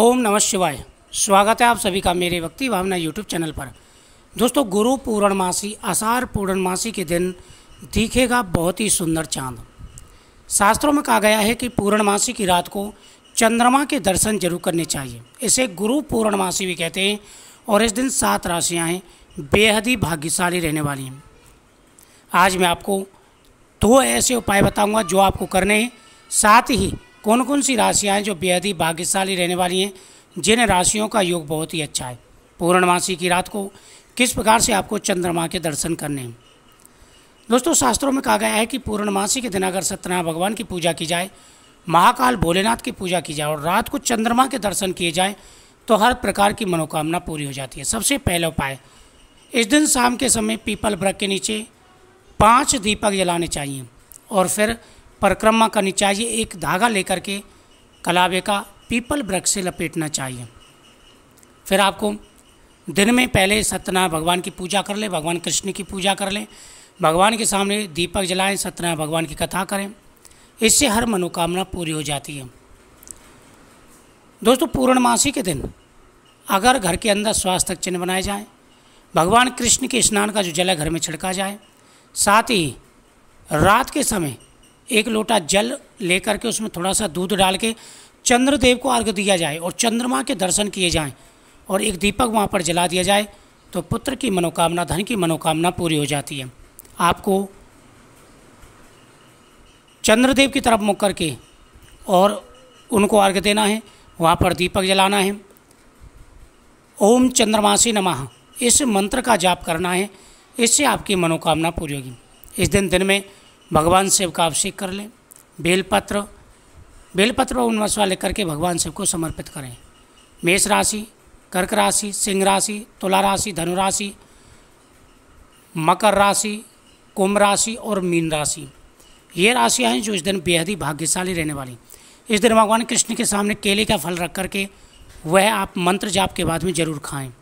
ओम नमः शिवाय स्वागत है आप सभी का मेरे भक्ति भावना यूट्यूब चैनल पर दोस्तों गुरु पूर्णमासी आषार पूर्णमासी के दिन दिखेगा बहुत ही सुंदर चांद शास्त्रों में कहा गया है कि पूर्णमासी की रात को चंद्रमा के दर्शन जरूर करने चाहिए इसे गुरु पूर्णमासी भी कहते हैं और इस दिन सात राशियाँ हैं बेहद ही भाग्यशाली रहने वाली हैं आज मैं आपको दो ऐसे उपाय बताऊँगा जो आपको करने हैं साथ ही कौन कौन सी राशियाँ हैं जो बेहद ही भाग्यशाली रहने वाली हैं जिन राशियों का योग बहुत ही अच्छा है पूर्णमासी की रात को किस प्रकार से आपको चंद्रमा के दर्शन करने हैं दोस्तों शास्त्रों में कहा गया है कि पूर्णमासी के दिन अगर सत्यनारायण भगवान की पूजा की जाए महाकाल भोलेनाथ की पूजा की जाए और रात को चंद्रमा के दर्शन किए जाएँ तो हर प्रकार की मनोकामना पूरी हो जाती है सबसे पहला उपाय इस दिन शाम के समय पीपल ब्रक के नीचे पाँच दीपक जलाने चाहिए और फिर परिक्रमा करनी चाहिए एक धागा लेकर के कलावे का पीपल वृक्ष से लपेटना चाहिए फिर आपको दिन में पहले सत्यनारायण भगवान की पूजा कर लें भगवान कृष्ण की पूजा कर लें भगवान के सामने दीपक जलाएं सत्यनारायण भगवान की कथा करें इससे हर मनोकामना पूरी हो जाती है दोस्तों पूर्णमासी के दिन अगर घर के अंदर स्वास्थ्य चिन्ह बनाए जाएं भगवान कृष्ण के स्नान का जो जल है घर में छिड़का जाए साथ ही रात के समय एक लोटा जल लेकर के उसमें थोड़ा सा दूध डाल के चंद्रदेव को अर्घ दिया जाए और चंद्रमा के दर्शन किए जाएं और एक दीपक वहाँ पर जला दिया जाए तो पुत्र की मनोकामना धन की मनोकामना पूरी हो जाती है आपको चंद्रदेव की तरफ मुख करके और उनको अर्घ देना है वहाँ पर दीपक जलाना है ओम चंद्रमासी नमः इस मंत्र का जाप करना है इससे आपकी मनोकामना पूरी होगी इस दिन दिन में भगवान शिव का अभिषेक कर लें बेलपत्र बेलपत्र और उन्वसवा लेकर के भगवान शिव को समर्पित करें मेष राशि कर्क राशि सिंह राशि तुला राशि धनु राशि मकर राशि कुंभ राशि और मीन राशि ये राशियाँ हैं जो इस दिन बेहद ही भाग्यशाली रहने वाली इस दिन भगवान कृष्ण के सामने केले का फल रख करके वह आप मंत्र जाप के बाद में जरूर खाएं